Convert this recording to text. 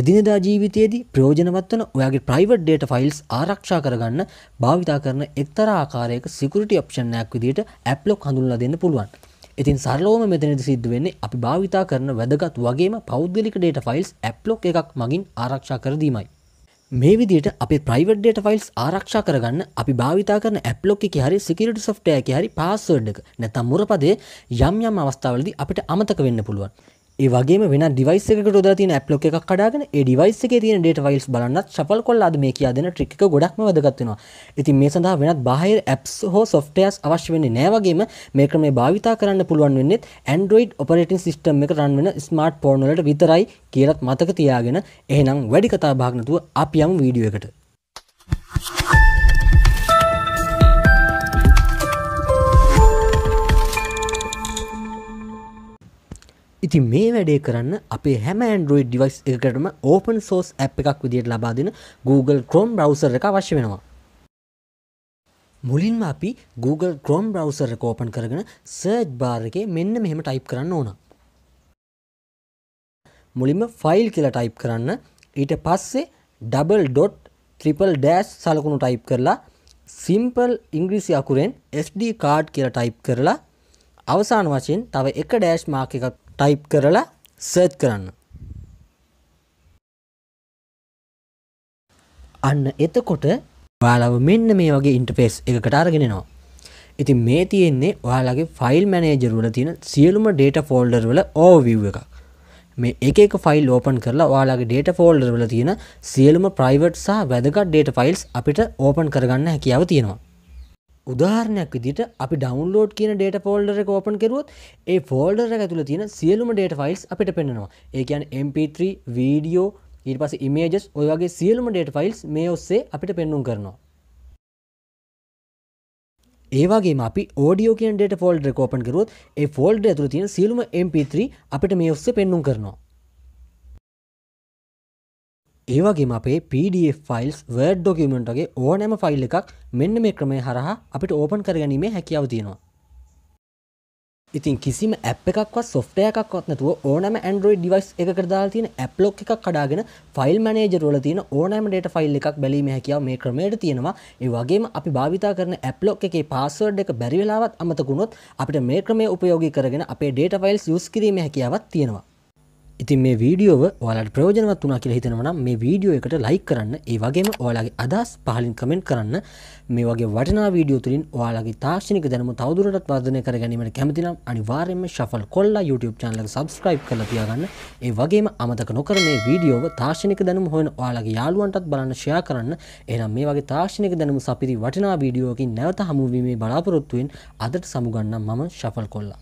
එදිනදා ජීවිතයේදී ප්‍රයෝජනවත් වන ඔයාගේ ප්‍රයිවට් ඩේට ෆයිල්ස් ආරක්ෂා කරගන්න භාවිතා කරන එක්තරා ආකාරයක සිකුරිටි ඔප්ෂණයක් විදිහට ඇප්ලොක් හඳුන්ලා දෙන්න පුළුවන්. ඉතින් සරලෝම මෙතනදි සිද්ධ වෙන්නේ අපි භාවිතා කරන වැදගත් වගේම පෞද්ගලික ඩේට ෆයිල්ස් ඇප්ලොක් එකක් මගින් ආරක්ෂා කර දීමයි. මේ විදිට අපි ප්‍රයිවට් ඩේට ෆයිල්ස් ආරක්ෂා කරගන්න අපි භාවිතා කරන ඇප්ලොක් එක හරි සිකිරට සොෆ්ටය එක හරි පාස්සෝඩ් එක නැතම් මුරපදේ යම් යම් අවස්ථාවලදී අපිට අමතක වෙන්න පුළුවන් ඒවගේ වෙන ඩිවයිස් එක ොදර තින ඇප්ලොක එකක් කඩාගෙන ඩිවයිස් එක තින ඩේට වයිල්ස් බලන්නත් සපල් කොල් අද මේ කියදන ට්‍රික ගොඩක්ම වදගත්වෙනවා ඉතින් මේ සඳහා වෙනත් බාහිර ඇප්ස් හෝ සොෆ්ටයස් අවශ්‍ය වෙන්නේ නෑවගේම මේක මේ භාවිතා කරන්න පුළුවන් වෙන්නෙත් ඇන්ඩරෝයිඩ් ඔපරේටින් සිිටම් එක රන් වෙන ස්මර්ට් පෝර්නලට විතරයි කියලත් මතක තියාගෙන එහනම් වැඩි කතා භාගනතුව අප යම් වීඩියුව එකට ඉතින් මේ වැඩේ කරන්න අපේ හැම ඇන්ඩරෝයිඩ් ඩිවයිස් එකකටම ඕපන් සෝස් ඇ් එකක් විදියට ලබා දෙන Google Chrome බ්‍රවසර් එක අවශ්‍ය වෙනවා මුලින්ම අපි Google Chrome බ්‍රවසර් කෝපන් කරගෙන සර්ජ් බාර එක මෙන්න මෙහෙම ටයිප් කරන්න ඕන මුලින්ම ෆයිල් කියලා ටයිප් කරන්න ඊට පස්සේ ඩබල් ඩොට් ට්‍රිපල් ඩෑස් සලකුණු ටයිප් කරලා සිම්පල් ඉංග්‍රීසි අකුරෙන් SD කාඩ් කියලා ටයිප් කරලා අවසාන වශයෙන් තව එක ඩෑෂ් මාක එකක් ටයිප් කරලා සර්ච් කරන්න. අන්න එතකොට ඔයාලව මෙන්න මේ වගේ ඉන්ටපේස් එකකට අරගෙනනවා. ඉතින් මේ තියෙන්නේ ඔයාලගේ ෆයිල් මැනේජර් වල තියෙන සියලුම ඩේට ෆෝල්ඩර් වල ඕවර්විව් එකක්. මේ එක එක ෆයිල් ඕපන් කරලා ඔයාලගේ ඩේට ෆෝල්ඩර් වල තියෙන සියලුම ප්‍රයිවට් සහ වැදගත් ඩේට ෆයිල්ස් අපිට ඕපන් කරගන්න හැකියාව තියෙනවා. උදාහරණයක් විදිට අපි ඩවන්ලෝඩ් කියන ඩේට ෆෝල්ඩර එක ඕපන් කරුවොත් ඒ ෆෝල්ඩර එක තුළ තියෙන සියලුම ඩේට ෆයිල්ස් අපිට පෙන්නවා ඒකන් MP3 වීඩියෝ ඊට පස ඉමේජස් ඔය වගේ සියලුම ඩේට ෆයිල්ස් මේ ඔස්සේ අපිට පෙන්නුම් කරනවා ඒවාගේ අපි ෝඩියෝ කියන ඩේට ෆෝල්ඩර කෝපන් කරුවොත් ඒ ෆෝල්ඩ තුළ තියෙන සියලුම MP3 අපිට මේ ඔස්සේ පෙන්නුම් කරනවා ඒවගේ අපේ PDF ෆයිල්ස් වර්ඩ් ඩොකිමෙන්ට්ගේ ඕනෑම ෆයිල් එකක් මෙන්න මේ ක්‍රමය හරහා අපිට ඕපන් කරගැනීමේ හැකියාව තියෙනවා ඉතින් කිසිම ඇප් එකක්වත් සොෆ්ටය එකක්වත් නැතුව ඕනෑම ඇන්ඩරෝයි ඩිවයිස් එක කරදාල් තියෙන ඇප්ලොක් එකක් කඩාගෙන ෆයිල් මනේජරෝල තියෙන ඕනෑම ඩේට ෆයිල් එකක් බැලීම හැකියාව මේ ක්‍රමයට තියෙනවා ඒ වගේම අපි භාවිතා කරන ඇප්ලොක් එකේ පාස්වර්ඩ් එක බැරිවෙලාවත් අමතකුණොත් අපිට මේ ක්‍රමය උපයෝගී කරගෙන අපේ ඩේට ෆයිල්ස් යස් කිරීම හැකියාවත් තියෙනවා ඉතින් මේ වීඩියෝව ඔයාලට ප්‍රයෝජනවත් වනා කියලා හිතෙනවා නම් මේ වීඩියෝ එකට ලයික් කරන්න ඒ වගේම ඔයාලගේ අදහස් පහලින් කමෙන්ට් කරන්න මේ වගේ වටිනා වීඩියෝ තුලින් ඔයාලගේ තාක්ෂණික දැනුම තවදුරටත් වර්ධනය කර ගැනීමට කැමති නම් අනිවාර්යයෙන්ම ෂෆල් කොල්ලා YouTube channel එක subscribe කරලා තියාගන්න ඒ වගේම අමතක නොකර මේ වීඩියෝව තාක්ෂණික දැනුම හොයන ඔයාලගේ යාළුවන්ටත් බලන්න ෂෙයා කරන්න එහෙනම් මේ වගේ තාක්ෂණික දැනුම සපිරි වටිනා වීඩියෝකින් නැවත හමු වීමේ බලාපොරොත්තුවෙන් අදට සමුගන්නම් මම ෂෆල් කොල්ලා